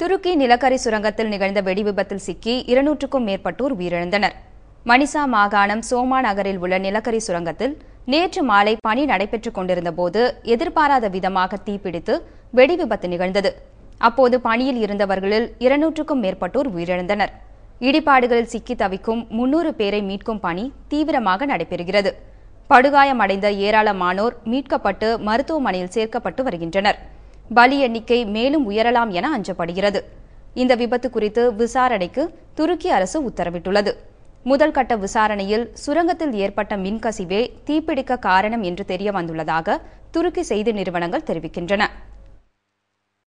துருக்கி நிலக்கரி சுரங்கத்தில் நிகழ்ந்த வெடி விபத்தில் சிக்கி இருநூற்றுக்கும் மேற்பட்டோர் உயிரிழந்தனர் மணிசா மாகாணம் சோமா நகரில் உள்ள நிலக்கரி சுரங்கத்தில் நேற்று மாலை பணி நடைபெற்றுக் கொண்டிருந்த போது எதிர்பாராத விதமாக தீப்பிடித்து வெடி விபத்து நிகழ்ந்தது அப்போது பணியில் இருந்தவர்களில் இருநூற்றுக்கும் மேற்பட்டோர் உயிரிழந்தனர் இடிபாடுகளில் சிக்கி தவிக்கும் முன்னூறு பேரை மீட்கும் பணி தீவிரமாக நடைபெறுகிறது படுகாயமடைந்த ஏராளமானோர் மீட்கப்பட்டு மருத்துவமனையில் சேர்க்கப்பட்டு வருகின்றனர் பலி எண்ணிக்கை மேலும் உயரலாம் என அஞ்சப்படுகிறது இந்த விபத்து குறித்து விசாரணைக்கு துருக்கி அரசு உத்தரவிட்டுள்ளது முதல் கட்ட விசாரணையில் சுரங்கத்தில் ஏற்பட்ட மின்கசிவே தீப்பிடிக்க காரணம் என்று தெரியவந்துள்ளதாக துருக்கி செய்தி நிறுவனங்கள் தெரிவிக்கின்றன